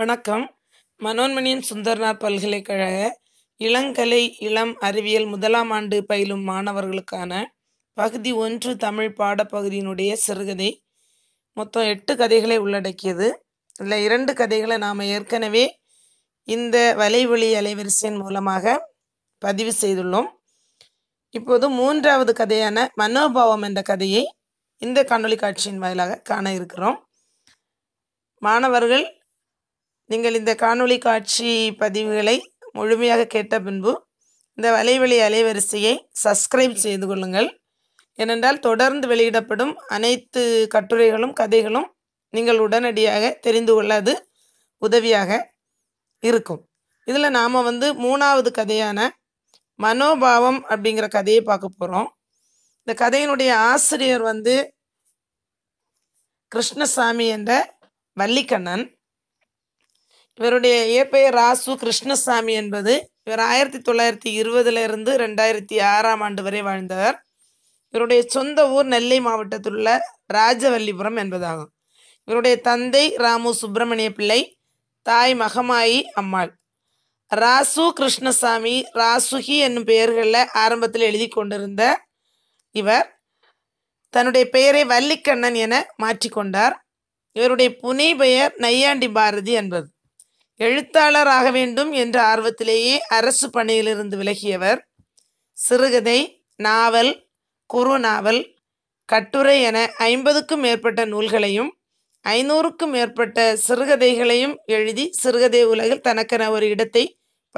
வணக்கம் மனோன்மணியின் சுந்தர்நாத் பல்கலைக்கழக இளங்கலை இளம் அறிவியல் முதலாம் ஆண்டு பயிலும் மாணவர்களுக்கான பகுதி ஒன்று தமிழ் பாடப்பகுதியினுடைய சிறுகதை மொத்தம் எட்டு கதைகளை உள்ளடக்கியது இல்லை இரண்டு கதைகளை நாம் ஏற்கனவே இந்த வலைவழி அலைவரிசையின் மூலமாக பதிவு செய்துள்ளோம் இப்போது மூன்றாவது கதையான மனோபாவம் என்ற கதையை இந்த காணொலி காட்சியின் வாயிலாக காண இருக்கிறோம் மாணவர்கள் நீங்கள் இந்த காணொளி காட்சி பதிவுகளை முழுமையாக கேட்ட பின்பு இந்த வலைவழி அலைவரிசையை சப்ஸ்கிரைப் செய்து கொள்ளுங்கள் ஏனென்றால் தொடர்ந்து வெளியிடப்படும் அனைத்து கட்டுரைகளும் கதைகளும் நீங்கள் உடனடியாக தெரிந்து கொள்ளாது உதவியாக இருக்கும் இதில் நாம் வந்து மூணாவது கதையான மனோபாவம் அப்படிங்கிற கதையை பார்க்க போகிறோம் இந்த கதையினுடைய ஆசிரியர் வந்து கிருஷ்ணசாமி என்ற வள்ளிக்கண்ணன் இவருடைய இயற்பெயர் ராசு கிருஷ்ணசாமி என்பது இவர் ஆயிரத்தி தொள்ளாயிரத்தி இருபதுலேருந்து ரெண்டாயிரத்தி ஆறாம் ஆண்டு வரை வாழ்ந்தவர் இவருடைய சொந்த ஊர் நெல்லை மாவட்டத்தில் உள்ள ராஜவல்லிபுரம் என்பதாகும் இவருடைய தந்தை ராமு சுப்பிரமணிய பிள்ளை தாய் மகமாயி அம்மாள் ராசு கிருஷ்ணசாமி ராசுகி என்னும் பெயர்களில் ஆரம்பத்தில் எழுதி கொண்டிருந்த இவர் தன்னுடைய பெயரை வள்ளிக்கண்ணன் என மாற்றிக்கொண்டார் இவருடைய புனை பெயர் நையாண்டி பாரதி என்பது எழுத்தாளர் ஆக வேண்டும் என்ற ஆர்வத்திலேயே அரசு பணியிலிருந்து விலகியவர் சிறுகதை நாவல் குறு நாவல் கட்டுரை என ஐம்பதுக்கும் மேற்பட்ட நூல்களையும் ஐநூறுக்கும் மேற்பட்ட சிறுகதைகளையும் எழுதி சிறுகதை உலகில் தனக்கென ஒரு இடத்தை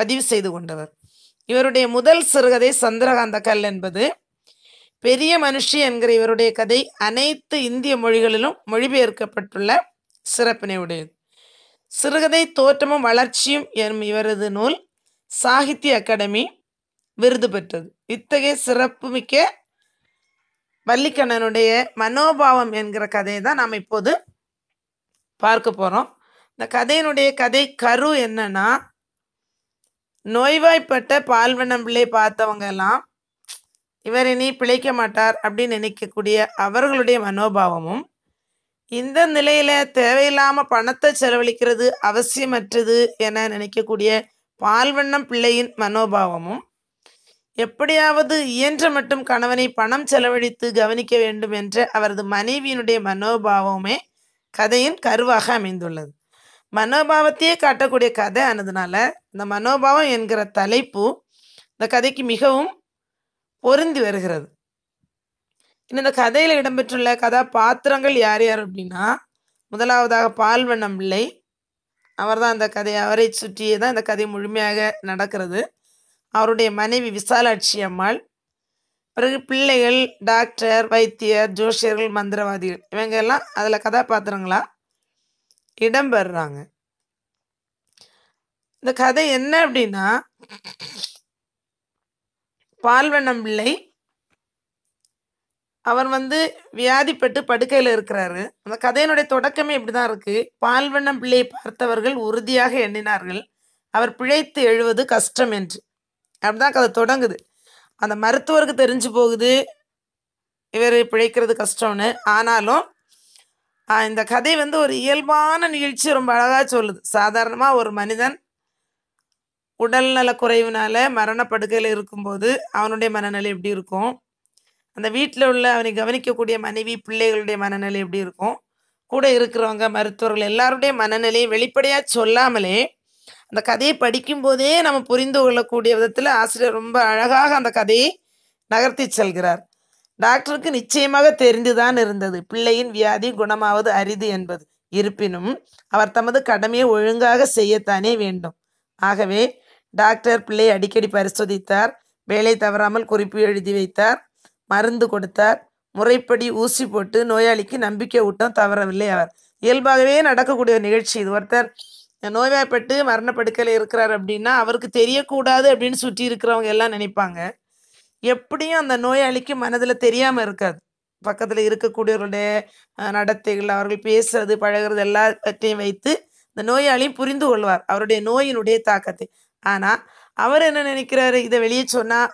பதிவு செய்து கொண்டவர் இவருடைய முதல் சிறுகதை சந்திரகாந்த கல் என்பது பெரிய மனுஷி என்கிற இவருடைய கதை அனைத்து இந்திய மொழிகளிலும் மொழிபெயர்க்கப்பட்டுள்ள சிறப்பினை உடையது சிறுகதை தோற்றமும் வளர்ச்சியும் எனும் இவரது நூல் சாகித்ய அகாடமி விருது பெற்றது இத்தகைய சிறப்புமிக்க வள்ளிக்கண்ணனுடைய மனோபாவம் என்கிற கதையை தான் நாம் இப்போது பார்க்க போகிறோம் இந்த கதையினுடைய கதை கரு என்னன்னா நோய்வாய்ப்பட்ட பால்வனம் பிள்ளை பார்த்தவங்க எல்லாம் இவர் இனி பிழைக்க மாட்டார் அப்படின்னு நினைக்கக்கூடிய அவர்களுடைய மனோபாவமும் இந்த நிலையில தேவையில்லாம பணத்தை செலவழிக்கிறது அவசியமற்றது என நினைக்கக்கூடிய பால்வண்ணம் பிள்ளையின் மனோபாவமும் எப்படியாவது இயன்ற மட்டும் கணவனை பணம் செலவழித்து கவனிக்க வேண்டும் என்ற அவரது மனைவியினுடைய மனோபாவமே கதையின் கருவாக அமைந்துள்ளது மனோபாவத்தையே காட்டக்கூடிய கதை ஆனதுனால இந்த மனோபாவம் என்கிற தலைப்பு இந்த கதைக்கு மிகவும் பொருந்தி வருகிறது இந்த கதையில் இடம்பெற்றுள்ள கதாபாத்திரங்கள் யார் யார் அப்படின்னா முதலாவதாக பால்வண்ணம் பிள்ளை அவர் தான் அந்த கதை அவரை சுற்றியே தான் இந்த கதை முழுமையாக நடக்கிறது அவருடைய மனைவி விசாலாட்சி அம்மாள் பிறகு பிள்ளைகள் டாக்டர் வைத்தியர் ஜோஷியர்கள் மந்திரவாதிகள் இவங்க எல்லாம் அதில் கதாபாத்திரங்களாக இடம்பெறுறாங்க இந்த கதை என்ன அப்படின்னா பால்வண்ணம் பிள்ளை அவர் வந்து வியாதிப்பட்டு படுக்கையில் இருக்கிறாரு அந்த கதையினுடைய தொடக்கமே இப்படி தான் இருக்குது பால்வண்ணம் பிள்ளையை பார்த்தவர்கள் உறுதியாக எண்ணினார்கள் அவர் பிழைத்து எழுவது கஷ்டம் என்று அப்படிதான் கதை தொடங்குது அந்த மருத்துவருக்கு தெரிஞ்சு போகுது இவர் பிழைக்கிறது கஷ்டம்னு ஆனாலும் இந்த கதை வந்து ஒரு இயல்பான நிகழ்ச்சி ரொம்ப அழகாக சொல்லுது சாதாரணமாக ஒரு மனிதன் உடல்நல குறைவினால மரணப்படுக்கையில் இருக்கும்போது அவனுடைய மனநிலை எப்படி இருக்கும் அந்த வீட்டில் உள்ள அவனை கவனிக்கக்கூடிய மனைவி பிள்ளைகளுடைய மனநிலை எப்படி இருக்கும் கூட இருக்கிறவங்க மருத்துவர்கள் எல்லாருடைய மனநிலையும் வெளிப்படையாக சொல்லாமலே அந்த கதையை படிக்கும்போதே நம்ம புரிந்து கொள்ளக்கூடிய விதத்தில் ஆசிரியர் ரொம்ப அழகாக அந்த கதையை நகர்த்தி செல்கிறார் டாக்டருக்கு நிச்சயமாக தெரிந்துதான் இருந்தது பிள்ளையின் வியாதி குணமாவது அரிது என்பது இருப்பினும் அவர் தமது கடமையை ஒழுங்காக செய்யத்தானே வேண்டும் ஆகவே டாக்டர் பிள்ளையை அடிக்கடி பரிசோதித்தார் வேலை தவறாமல் குறிப்பு எழுதி வைத்தார் மருந்து கொடுத்தார் முறைப்படி ஊசி போட்டு நோயாளிக்கு நம்பிக்கை ஊட்டம் தவறவில்லை அவர் இயல்பாகவே நடக்கக்கூடிய நிகழ்ச்சி இது ஒருத்தர் நோய்வாய்ப்பட்டு மரணப்படுக்கையில் இருக்கிறார் அப்படின்னா அவருக்கு தெரியக்கூடாது அப்படின்னு சுற்றி இருக்கிறவங்க எல்லாம் நினைப்பாங்க எப்படியும் அந்த நோயாளிக்கு மனதில் தெரியாமல் இருக்காது பக்கத்தில் இருக்கக்கூடியவர்களுடைய நடத்தைகள் அவர்கள் பேசுறது பழகிறது எல்லாத்தையும் வைத்து இந்த நோயாளியும் புரிந்து கொள்வார் அவருடைய நோயினுடைய தாக்கத்தை ஆனால் அவர் என்ன நினைக்கிறாரு இதை வெளியே சொன்னால்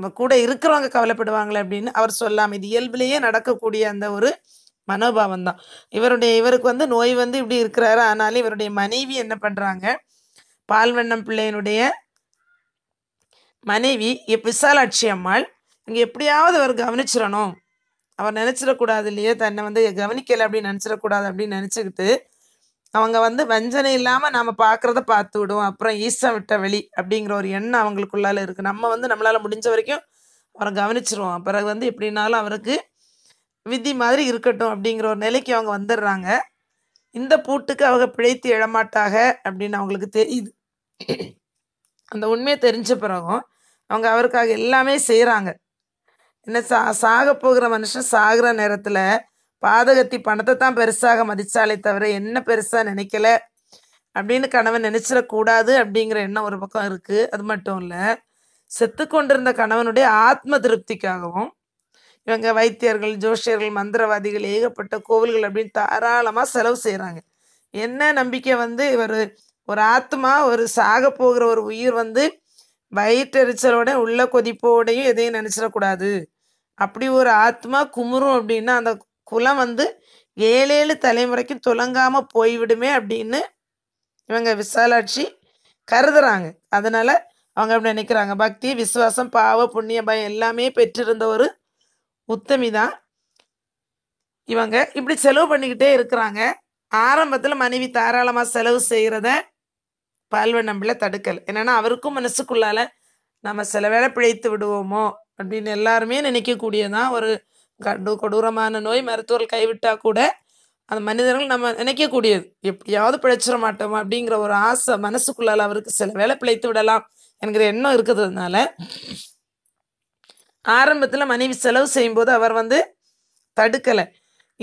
நம்ம கூட இருக்கிறவங்க கவலைப்படுவாங்களே அப்படின்னு அவர் சொல்லாமல் இது இயல்பிலேயே நடக்கக்கூடிய அந்த ஒரு மனோபாவம் தான் இவருடைய இவருக்கு வந்து நோய் வந்து இப்படி இருக்கிறாரு ஆனாலும் இவருடைய மனைவி என்ன பண்ணுறாங்க பால்வண்ணம் பிள்ளையனுடைய மனைவி விசாலாட்சி அம்மாள் இங்கே எப்படியாவது அவர் கவனிச்சிடணும் அவர் நினச்சிடக்கூடாது இல்லையே தன்னை வந்து கவனிக்கலை அப்படின்னு நினச்சிடக்கூடாது அப்படின்னு நினச்சிக்கிட்டு அவங்க வந்து வஞ்சனை இல்லாமல் நாம் பார்க்குறத பார்த்து விடுவோம் அப்புறம் ஈசம் விட்ட வெளி அப்படிங்கிற ஒரு எண்ணம் அவங்களுக்குள்ளால இருக்குது நம்ம வந்து நம்மளால் முடிஞ்ச வரைக்கும் அவரை கவனிச்சிருவோம் பிறகு வந்து எப்படின்னாலும் அவருக்கு விதி மாதிரி இருக்கட்டும் அப்படிங்கிற ஒரு நிலைக்கு அவங்க வந்துடுறாங்க இந்த பூட்டுக்கு அவங்க பிழைத்து எழமாட்டாக அப்படின்னு அவங்களுக்கு தெரியுது அந்த உண்மையை தெரிஞ்ச பிறகும் அவங்க அவருக்காக எல்லாமே செய்கிறாங்க என்ன சா சாக போகிற மனுஷன் சாகிற நேரத்தில் பாதகத்தி பணத்தை தான் பெருசாக மதித்தாலே தவிர என்ன பெருசாக நினைக்கல அப்படின்னு கணவன் நினச்சிடக்கூடாது அப்படிங்கிற எண்ணம் ஒரு பக்கம் இருக்குது அது மட்டும் இல்லை செத்து கொண்டிருந்த கணவனுடைய ஆத்ம திருப்திக்காகவும் இவங்க வைத்தியர்கள் ஜோஷியர்கள் மந்திரவாதிகள் ஏகப்பட்ட கோவில்கள் அப்படின்னு தாராளமாக செலவு செய்கிறாங்க என்ன நம்பிக்கை வந்து இவர் ஒரு ஆத்மா ஒரு சாக போகிற ஒரு உயிர் வந்து வயிற்றெரிச்சலோட உள்ள கொதிப்போடையும் எதையும் நினச்சிடக்கூடாது அப்படி ஒரு ஆத்மா குமுறும் அப்படின்னா அந்த குலம் வந்து ஏழேழு தலைமுறைக்கும் துலங்காமல் போய்விடுமே அப்படின்னு இவங்க விசாலாட்சி கருதுறாங்க அதனால் அவங்க அப்படி நினைக்கிறாங்க பக்தி விசுவாசம் பாவ புண்ணிய பயம் எல்லாமே பெற்றிருந்த ஒரு உத்தமி தான் இவங்க இப்படி செலவு பண்ணிக்கிட்டே இருக்கிறாங்க ஆரம்பத்தில் மனைவி தாராளமாக செலவு செய்கிறத பால்வன் நம்பில தடுக்கலை என்னென்னா அவருக்கும் மனசுக்குள்ளால் நம்ம சில வேலை பிழைத்து விடுவோமோ அப்படின்னு எல்லாருமே நினைக்கக்கூடியதான் ஒரு கடு கொடூரமான நோய் மருத்துவர்கள் கைவிட்டால் கூட அந்த மனிதர்கள் நம்ம நினைக்கக்கூடியது எப்படியாவது பிழைச்சிட மாட்டோம் அப்படிங்கிற ஒரு ஆசை மனசுக்குள்ளால் அவருக்கு சில வேலை பிழைத்து விடலாம் என்கிற எண்ணம் இருக்கிறதுனால ஆரம்பத்தில் மனைவி செலவு செய்யும்போது அவர் வந்து தடுக்கலை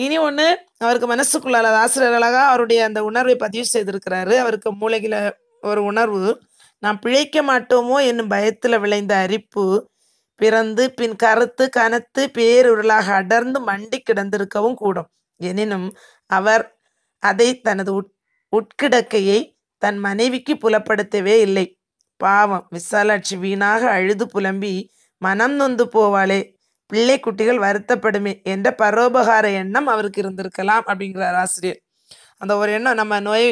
இனி ஒன்று அவருக்கு மனசுக்குள்ளால் ஆசிரியர் ஆசிரியர்களாக அவருடைய அந்த உணர்வை பதிவு செய்திருக்கிறாரு அவருக்கு மூளைகளை ஒரு உணர்வு நான் பிழைக்க மாட்டோமோ என்னும் பயத்தில் விளைந்த அரிப்பு பிறந்து பின் கருத்து கனத்து பேருருளாக அடர்ந்து மண்டி கிடந்திருக்கவும் கூடும் எனினும் அவர் அதை தனது உட் உட்கிடக்கையை தன் மனைவிக்கு புலப்படுத்தவே இல்லை பாவம் விசாலாட்சி வீணாக அழுது புலம்பி மனம் நொந்து போவாளே பிள்ளை குட்டிகள் வருத்தப்படுமே என்ற பரோபகார எண்ணம் அவருக்கு இருந்திருக்கலாம் அப்படிங்கிறார் ஆசிரியர் அந்த ஒரு எண்ணம் நம்ம நோய்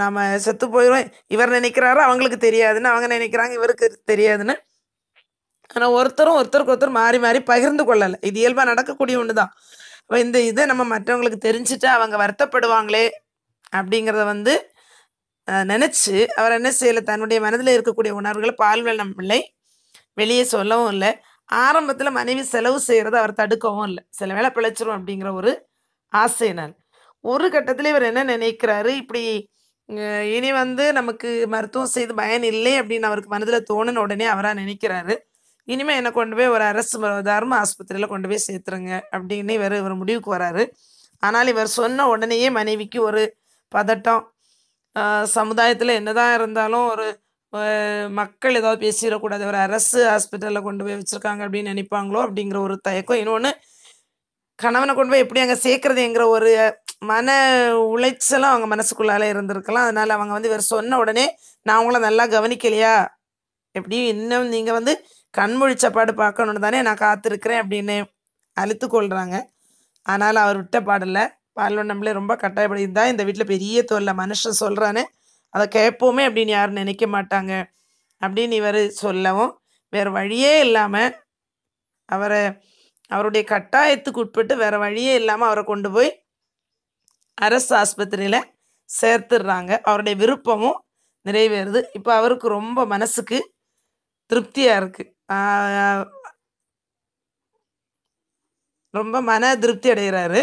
நாம் செத்து போயிடுவோம் இவர் நினைக்கிறாரோ அவங்களுக்கு தெரியாதுன்னு அவங்க நினைக்கிறாங்க இவருக்கு தெரியாதுன்னு ஆனால் ஒருத்தரும் ஒருத்தருக்கு ஒருத்தர் மாறி மாறி பகிர்ந்து கொள்ளலை இது இயல்பாக நடக்கக்கூடிய ஒன்று தான் அப்போ இந்த இதை நம்ம மற்றவங்களுக்கு தெரிஞ்சுட்டு அவங்க வருத்தப்படுவாங்களே அப்படிங்கிறத வந்து நினச்சி அவர் என்ன செய்யலை தன்னுடைய மனதில் இருக்கக்கூடிய உணர்வுகளை பால்வல் நம்ம பிள்ளை வெளியே சொல்லவும் இல்லை ஆரம்பத்தில் மனைவி செலவு செய்கிறத அவர் தடுக்கவும் இல்லை சில வேலை பிழைச்சிரும் அப்படிங்கிற ஒரு ஆசையினால் ஒரு கட்டத்தில் இவர் என்ன நினைக்கிறாரு இப்படி இனி வந்து நமக்கு மருத்துவம் செய்து பயன் இல்லை அப்படின்னு அவருக்கு மனதில் தோணுன உடனே அவராக நினைக்கிறாரு இனிமே என்னை கொண்டு போய் ஒரு அரசு தர்ம ஆஸ்பத்திரியில் கொண்டு போய் சேர்த்துருங்க அப்படின்னு இவர் இவர் முடிவுக்கு வராரு ஆனால் இவர் சொன்ன உடனேயே மனைவிக்கு ஒரு பதட்டம் சமுதாயத்தில் என்னதான் இருந்தாலும் ஒரு மக்கள் ஏதாவது பேசிடக்கூடாது ஒரு அரசு ஹாஸ்பிட்டலில் கொண்டு போய் வச்சுருக்காங்க அப்படின்னு நினைப்பாங்களோ அப்படிங்கிற ஒரு தயக்கம் இன்னொன்று கணவனை கொண்டு போய் எப்படி அங்கே சேர்க்குறதுங்கிற ஒரு மன உளைச்சலும் அவங்க மனசுக்குள்ளால இருந்திருக்கலாம் அதனால் அவங்க வந்து இவர் சொன்ன உடனே நான் அவங்கள நல்லா கவனிக்கலையா எப்படியும் இன்னும் நீங்கள் வந்து கண்முழிச்சப்பாடு பார்க்கணுன்னு தானே நான் காத்திருக்கிறேன் அப்படின்னு அழுத்து கொள்கிறாங்க ஆனால் அவர் விட்ட பாடலை பால்வண்ணம்ல ரொம்ப கட்டாயப்படி இந்த வீட்டில் பெரிய தொல்லை மனுஷன் சொல்கிறானே அதை கேட்போமே அப்படின்னு யாரும் நினைக்க மாட்டாங்க அப்படின்னு இவர் சொல்லவும் வேறு வழியே இல்லாமல் அவரை அவருடைய கட்டாயத்துக்கு உட்பட்டு வேறு வழியே இல்லாமல் அவரை கொண்டு போய் அரசு ஆஸ்பத்திரியில் சேர்த்துடுறாங்க அவருடைய விருப்பமும் நிறைவேறுது இப்போ அவருக்கு ரொம்ப மனசுக்கு திருப்தியாக இருக்குது ரொம்ப மன திருப்தி அடைகிறாரு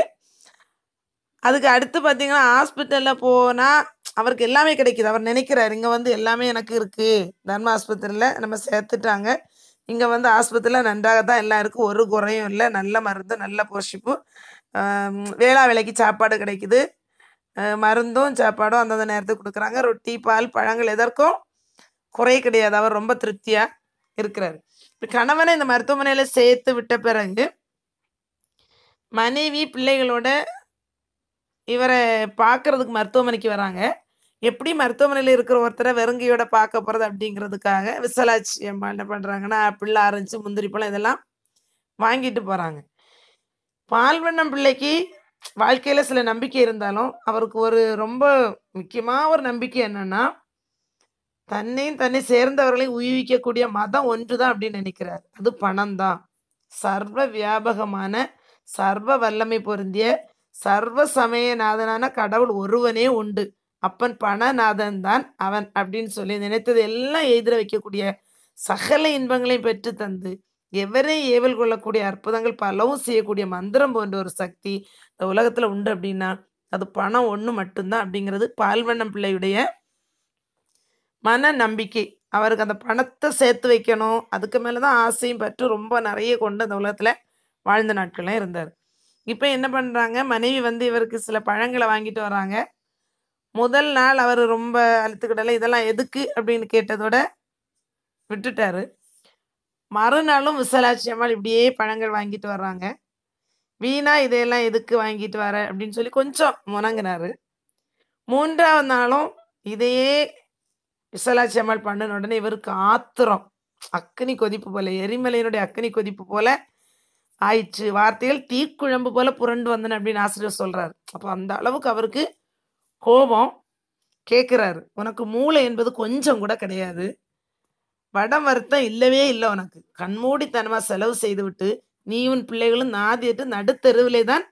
அதுக்கு அடுத்து பார்த்தீங்கன்னா ஹாஸ்பிட்டலில் போனால் அவருக்கு எல்லாமே கிடைக்கிது அவர் நினைக்கிறார் இங்கே வந்து எல்லாமே எனக்கு இருக்குது தர்ம ஆஸ்பத்திரியில் நம்ம சேர்த்துட்டாங்க இங்கே வந்து ஆஸ்பத்திரியில் நன்றாக தான் எல்லாம் இருக்குது ஒரு குறையும் இல்லை நல்ல மருந்து நல்ல போஷிப்பு வேளா விலைக்கு சாப்பாடு கிடைக்குது மருந்தும் சாப்பாடும் அந்தந்த நேரத்துக்கு கொடுக்குறாங்க ரொட்டி பால் பழங்கள் எதற்கும் குறை கிடையாது அவர் ரொம்ப திருப்தியாக இருக்கிறாரு கணவனை இந்த மருத்துவமனையில் சேர்த்து விட்ட பிறகு மனைவி பிள்ளைகளோட இவரை பார்க்குறதுக்கு மருத்துவமனைக்கு வராங்க எப்படி மருத்துவமனையில் இருக்கிற ஒருத்தரை வெறுங்கையோட பார்க்க போகிறது அப்படிங்கிறதுக்காக விசலாச்சி அம்மா என்ன பண்ணுறாங்கன்னா பிள்ளை ஆரஞ்சு முந்திரி பழம் இதெல்லாம் வாங்கிட்டு போகிறாங்க பால்வண்ணம் பிள்ளைக்கு வாழ்க்கையில் சில நம்பிக்கை இருந்தாலும் அவருக்கு ஒரு ரொம்ப முக்கியமாக ஒரு நம்பிக்கை என்னென்னா தன்னையும் தன்னை சேர்ந்தவர்களையும் உயிர்விக்கக்கூடிய மதம் ஒன்று தான் அப்படின்னு நினைக்கிறார் அது பணம் தான் சர்வ வியாபகமான சர்வ வல்லமை பொருந்திய சர்வ சமயநாதனான கடவுள் ஒருவனே உண்டு அப்பன் பணநாதன் தான் அவன் அப்படின்னு சொல்லி நினைத்தது எல்லாம் எதிர வைக்கக்கூடிய சகல இன்பங்களையும் பெற்று தந்து எவரையும் ஏவல் கொள்ளக்கூடிய அற்புதங்கள் பலவும் செய்யக்கூடிய மந்திரம் போன்ற ஒரு சக்தி இந்த உலகத்தில் உண்டு அப்படின்னா அது பணம் ஒன்று மட்டும்தான் அப்படிங்கிறது பால்வண்ணம் பிள்ளையுடைய மன நம்பிக்கை அவருக்கு அந்த பணத்தை சேர்த்து வைக்கணும் அதுக்கு மேலே தான் ஆசையும் பற்று ரொம்ப நிறைய கொண்டு அந்த உலகத்தில் வாழ்ந்த நாட்கள்லாம் இருந்தார் இப்போ என்ன பண்ணுறாங்க மனைவி வந்து இவருக்கு சில பழங்களை வாங்கிட்டு வராங்க முதல் நாள் அவர் ரொம்ப அழுத்துக்கிடலை இதெல்லாம் எதுக்கு அப்படின்னு கேட்டதோட விட்டுட்டாரு மறுநாளும் விசலாட்சி அம்மாள் இப்படியே பழங்கள் வாங்கிட்டு வர்றாங்க வீணா இதையெல்லாம் எதுக்கு வாங்கிட்டு வர அப்படின்னு சொல்லி கொஞ்சம் முணங்கினாரு மூன்றாவது நாளும் இதையே விசலாட்சி அம்மாள் பண்ணன உடனே இவருக்கு ஆத்திரம் அக்னி கொதிப்பு போல எரிமலையினுடைய அக்னி கொதிப்பு போல ஆயிடுச்சு வார்த்தைகள் தீக்குழம்பு போல புரண்டு வந்தன அப்படின்னு ஆசிரியர் சொல்றாரு அப்போ அந்த அளவுக்கு அவருக்கு கோபம் கேட்குறாரு உனக்கு மூளை என்பது கொஞ்சம் கூட கிடையாது வடம் வருத்தம் இல்லவே இல்லை உனக்கு கண்மூடித்தனமாக செலவு செய்து விட்டு நீயும் பிள்ளைகளும் நாதிட்டு நடுத்தருவிலே தான்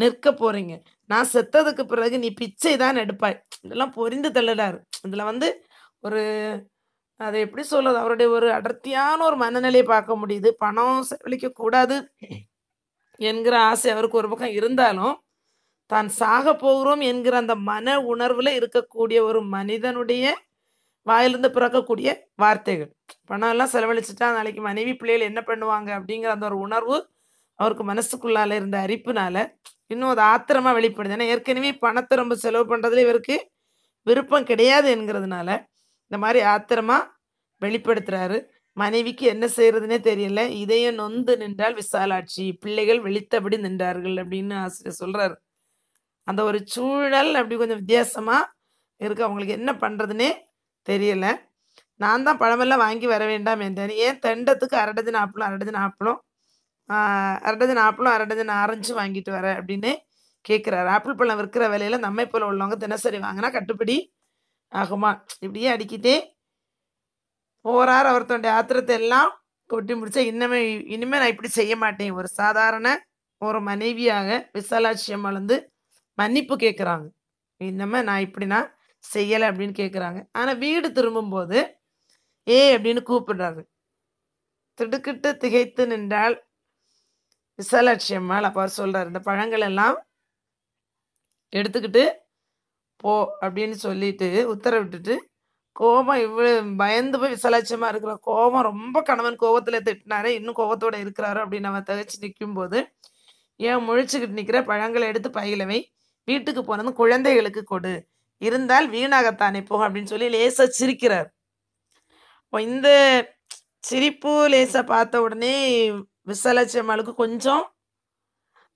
நிற்க போறீங்க நான் செத்ததுக்கு பிறகு நீ பிச்சை தான் எடுப்பாய் இதெல்லாம் பொரிந்து தள்ளுறாரு இதில் வந்து ஒரு அதை எப்படி சொல்லுது அவருடைய ஒரு அடர்த்தியான ஒரு மனநிலையை பார்க்க முடியுது பணம் செலவழிக்கக்கூடாது என்கிற ஆசை அவருக்கு ஒரு பக்கம் இருந்தாலும் தான் சாக போகிறோம் என்கிற அந்த மன உணர்வில் இருக்கக்கூடிய ஒரு மனிதனுடைய வாயிலிருந்து பிறக்கக்கூடிய வார்த்தைகள் பணம் எல்லாம் செலவழிச்சுட்டா நாளைக்கு மனைவி பிள்ளைகள் என்ன பண்ணுவாங்க அப்படிங்கிற அந்த ஒரு உணர்வு அவருக்கு மனசுக்குள்ளால இருந்த அரிப்புனால இன்னும் அது ஆத்திரமாக வெளிப்படுது ஏன்னா ஏற்கனவே பணத்தை ரொம்ப செலவு பண்றதுல இவருக்கு விருப்பம் கிடையாது என்கிறதுனால இந்த மாதிரி ஆத்திரமாக வெளிப்படுத்துகிறாரு மனைவிக்கு என்ன செய்யறதுனே தெரியல இதயம் நொந்து நின்றால் விசாலாட்சி பிள்ளைகள் வெளித்தபடி நின்றார்கள் அப்படின்னு ஆசிரியர் சொல்கிறாரு அந்த ஒரு சூழல் அப்படி கொஞ்சம் வித்தியாசமாக இருக்கு அவங்களுக்கு என்ன பண்ணுறதுனே தெரியல நான் தான் பழமெல்லாம் வாங்கி வர வேண்டாம் என்றேன் ஏன் தெண்டத்துக்கு அரடஜன் ஆப்பிளும் அரடஜன் ஆப்பிளும் அரடஜன் ஆப்பிளும் அரடஜன் ஆரஞ்சு வாங்கிட்டு வர அப்படின்னு கேட்குறாரு ஆப்பிள் பழம் விற்கிற விலையில நம்மை போல் உள்ளவங்க தினசரி வாங்கினா கட்டுப்படி ஆகுமா இப்படியே அடிக்கிட்டே போகிறார் அவர்த்தோடைய ஆத்திரத்தை எல்லாம் கொட்டி முடிச்சா இன்னமே இனிமேல் நான் இப்படி செய்ய மாட்டேன் ஒரு சாதாரண ஒரு மனைவியாக விசாலாட்சியம் வளர்ந்து வந்து மன்னிப்பு கேட்குறாங்க இன்னமே நான் இப்படி நான் செய்யலை அப்படின்னு கேட்குறாங்க ஆனால் வீடு திரும்பும்போது ஏ அப்படின்னு கூப்பிடுறாரு திடுக்கிட்டு திகைத்து நின்றால் விசாலாட்சியம்மாள் அப்போ அப்பா சொல்கிறார் இந்த பழங்கள் எல்லாம் எடுத்துக்கிட்டு போ அப்படின்னு சொல்லிட்டு உத்தரவிட்டுட்டு கோபம் இவ்வளோ பயந்து போய் விசலாட்சியமாக இருக்கிற கோபம் ரொம்ப கணவன் கோபத்துல திட்டினாரு இன்னும் கோபத்தோட இருக்கிறாரு அப்படின்னு நம்ம தகச்சு போது ஏன் முழிச்சுக்கிட்டு நிற்கிற பழங்களை எடுத்து பயிலவை வீட்டுக்கு போனது குழந்தைகளுக்கு கொடு இருந்தால் வீணாகத்தானே போ அப்படின்னு சொல்லி லேசாக சிரிக்கிறார் இப்போ இந்த சிரிப்பு லேசாக பார்த்த உடனே விசலாட்சி கொஞ்சம்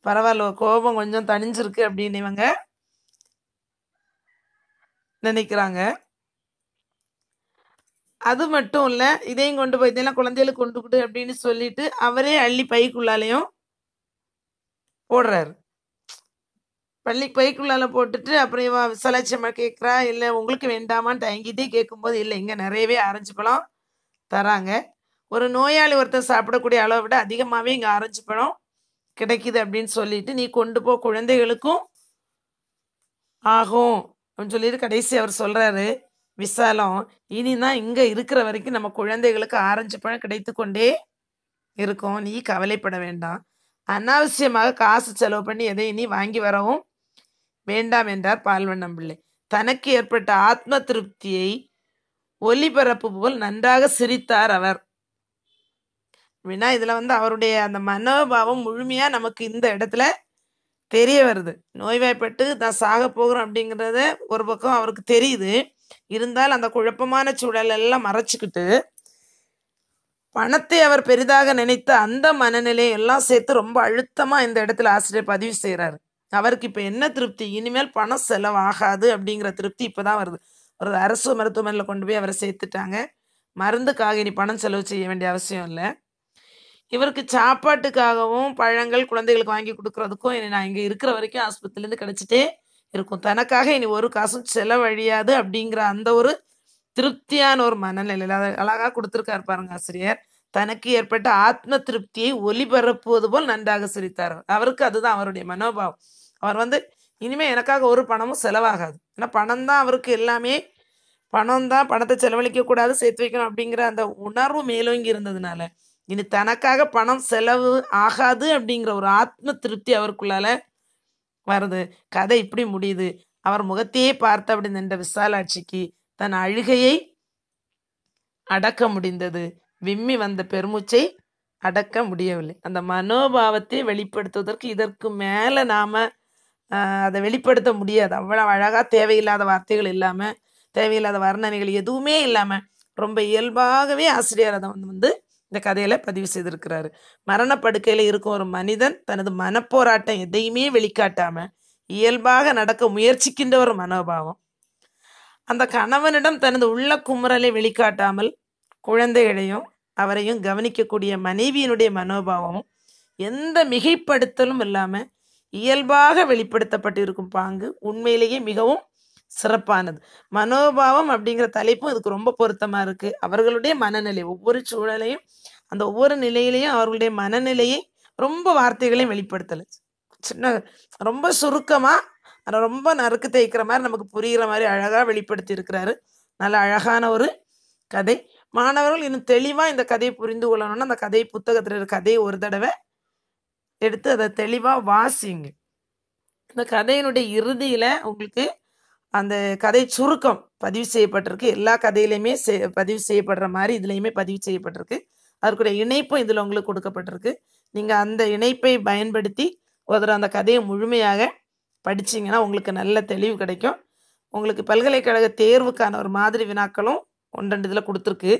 பரவாயில்ல கோபம் கொஞ்சம் தனிஞ்சிருக்கு அப்படின்னு இவங்க நினைக்கிறாங்க அது மட்டும் இல்லை இதையும் கொண்டு போய் இதெல்லாம் குழந்தைகளுக்கு கொண்டு கொடு அப்படின்னு சொல்லிட்டு அவரே அள்ளி பைக்குள்ளாலையும் போடுறாரு பள்ளி பைக்குள்ளால போட்டுட்டு அப்புறம் இவ விசாலாட்சியம்மா கேட்குறா இல்லை உங்களுக்கு வேண்டாமான்னு தயங்கிட்டே கேட்கும்போது இல்லை இங்கே நிறையவே ஆரஞ்சு பழம் தராங்க ஒரு நோயாளி ஒருத்தர் சாப்பிடக்கூடிய அளவை விட அதிகமாகவே இங்கே ஆரஞ்சு பழம் கிடைக்குது அப்படின்னு சொல்லிட்டு நீ கொண்டு போ குழந்தைகளுக்கும் ஆகும் அப்படின்னு சொல்லிட்டு கடைசி அவர் சொல்கிறாரு விசாலம் இனி தான் இங்கே இருக்கிற வரைக்கும் நம்ம குழந்தைகளுக்கு ஆரஞ்சு பழம் கிடைத்து கொண்டே இருக்கும் நீ கவலைப்பட வேண்டாம் அனாவசியமாக காசு செலவு பண்ணி எதையும் நீ வாங்கி வரவும் வேண்டாம் என்றார் பால்வண்ணம் பிள்ளை தனக்கு ஏற்பட்ட ஆத்ம திருப்தியை ஒலிபரப்பு போல் நன்றாக சிரித்தார் அவர் அப்படின்னா இதில் வந்து அவருடைய அந்த மனோபாவம் முழுமையாக நமக்கு இந்த இடத்துல தெரிய வருது நோய்வாய்ப்பட்டு தான் சாக போகிறோம் அப்படிங்கிறத ஒரு பக்கம் அவருக்கு தெரியுது இருந்தால் அந்த குழப்பமான சூழலெல்லாம் மறைச்சிக்கிட்டு பணத்தை அவர் பெரிதாக நினைத்த அந்த மனநிலையை எல்லாம் சேர்த்து ரொம்ப அழுத்தமாக இந்த இடத்துல ஆசிரியர் பதிவு செய்கிறாரு அவருக்கு இப்போ என்ன திருப்தி இனிமேல் பணம் செலவாகாது அப்படிங்கிற திருப்தி இப்போ தான் வருது ஒரு அரசு மருத்துவமனையில் கொண்டு போய் அவரை சேர்த்துட்டாங்க மருந்துக்காக இனி பணம் செலவு செய்ய வேண்டிய அவசியம் இல்லை இவருக்கு சாப்பாட்டுக்காகவும் பழங்கள் குழந்தைகளுக்கு வாங்கி கொடுக்கறதுக்கும் இனி நான் இங்கே இருக்கிற வரைக்கும் ஆஸ்பத்திரிலேருந்து கிடச்சிட்டே இருக்கும் தனக்காக இனி ஒரு காசும் செலவழியாது அப்படிங்கிற அந்த ஒரு திருப்தியான ஒரு மனநிலையில் அதை அழகாக கொடுத்துருக்காரு பாருங்க ஆசிரியர் தனக்கு ஏற்பட்ட ஆத்ம திருப்தியை ஒளிபரப்புவது போல் நன்றாக சிரித்தார் அவருக்கு அதுதான் அவருடைய மனோபாவம் அவர் வந்து இனிமேல் எனக்காக ஒரு பணமும் செலவாகாது ஏன்னா பணம் தான் அவருக்கு எல்லாமே பணம் தான் பணத்தை செலவழிக்கக்கூடாது சேர்த்து வைக்கணும் அப்படிங்கிற அந்த உணர்வு மேலோங்கி இருந்ததுனால இனி தனக்காக பணம் செலவு ஆகாது அப்படிங்கிற ஒரு ஆத்ம திருப்தி அவருக்குள்ளால வருது கதை இப்படி முடியுது அவர் முகத்தையே பார்த்து அப்படி நின்ற விசாலாட்சிக்கு தன் அழுகையை அடக்க முடிந்தது விம்மி வந்த பெருமூச்சை அடக்க முடியவில்லை அந்த மனோபாவத்தை வெளிப்படுத்துவதற்கு இதற்கு மேலே நாம் அதை வெளிப்படுத்த முடியாது அவ்வளோ அழகாக தேவையில்லாத வார்த்தைகள் இல்லாமல் தேவையில்லாத வர்ணனைகள் எதுவுமே இல்லாமல் ரொம்ப இயல்பாகவே ஆசிரியர் அதை வந்து இந்த கதையில் பதிவு செய்திருக்கிறாரு மரணப்படுக்கையில் இருக்கும் ஒரு மனிதன் தனது மனப்போராட்டம் எதையுமே வெளிக்காட்டாமல் இயல்பாக நடக்க முயற்சிக்கின்ற ஒரு மனோபாவம் அந்த கணவனிடம் தனது உள்ள குமுறலை வெளிக்காட்டாமல் குழந்தைகளையும் அவரையும் கவனிக்கக்கூடிய மனைவியினுடைய மனோபாவமும் எந்த மிகைப்படுத்தலும் இல்லாமல் இயல்பாக வெளிப்படுத்தப்பட்டிருக்கும் பாங்கு உண்மையிலேயே மிகவும் சிறப்பானது மனோபாவம் அப்படிங்கிற தலைப்பும் இதுக்கு ரொம்ப பொருத்தமாக இருக்குது அவர்களுடைய மனநிலை ஒவ்வொரு சூழலையும் அந்த ஒவ்வொரு நிலையிலையும் அவர்களுடைய மனநிலையை ரொம்ப வார்த்தைகளையும் வெளிப்படுத்தலை சின்ன ரொம்ப சுருக்கமாக ரொம்ப நறுக்கு தேய்க்கிற மாதிரி நமக்கு புரிகிற மாதிரி அழகாக வெளிப்படுத்தி இருக்கிறாரு நல்ல அழகான ஒரு கதை மாணவர்கள் இன்னும் தெளிவாக இந்த கதையை புரிந்து கொள்ளணும்னா அந்த கதை புத்தகத்தில் இருக்க கதையை ஒரு தடவை எடுத்து அதை தெளிவாக வாசிங்க இந்த கதையினுடைய இறுதியில் உங்களுக்கு அந்த கதை சுருக்கம் பதிவு செய்யப்பட்டிருக்கு எல்லா கதையிலையுமே பதிவு செய்யப்படுற மாதிரி இதுலேயுமே பதிவு செய்யப்பட்டிருக்கு அதற்குரிய இணைப்பும் இதில் உங்களுக்கு கொடுக்கப்பட்டிருக்கு நீங்கள் அந்த இணைப்பை பயன்படுத்தி ஒரு அந்த கதையை முழுமையாக படிச்சிங்கன்னா உங்களுக்கு நல்ல தெளிவு கிடைக்கும் உங்களுக்கு பல்கலைக்கழக தேர்வுக்கான ஒரு மாதிரி வினாக்களும் ஒன்றெண்டு இதில் கொடுத்துருக்கு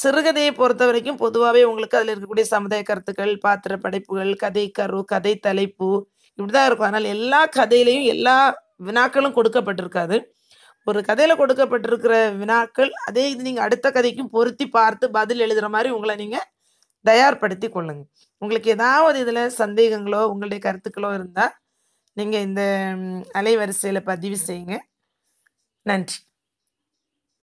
சிறுகதையை பொறுத்த வரைக்கும் பொதுவாகவே உங்களுக்கு அதில் இருக்கக்கூடிய சமுதாய கருத்துக்கள் பாத்திர படைப்புகள் கதை கரு கதை தலைப்பு இப்படி தான் இருக்கும் அதனால் எல்லா கதையிலையும் எல்லா வினாக்களும் கொடுக்கப்பட்டிருக்காது ஒரு கதையில் கொடுக்கப்பட்டிருக்கிற வினாக்கள் அதே இது நீங்கள் அடுத்த கதைக்கும் பொருத்தி பார்த்து பதில் எழுதுகிற மாதிரி உங்களை நீங்கள் தயார்படுத்தி கொள்ளுங்கள் உங்களுக்கு ஏதாவது இதில் சந்தேகங்களோ உங்களுடைய கருத்துக்களோ இருந்தால் நீங்கள் இந்த அலைவரிசையில் பதிவு செய்யுங்க நன்றி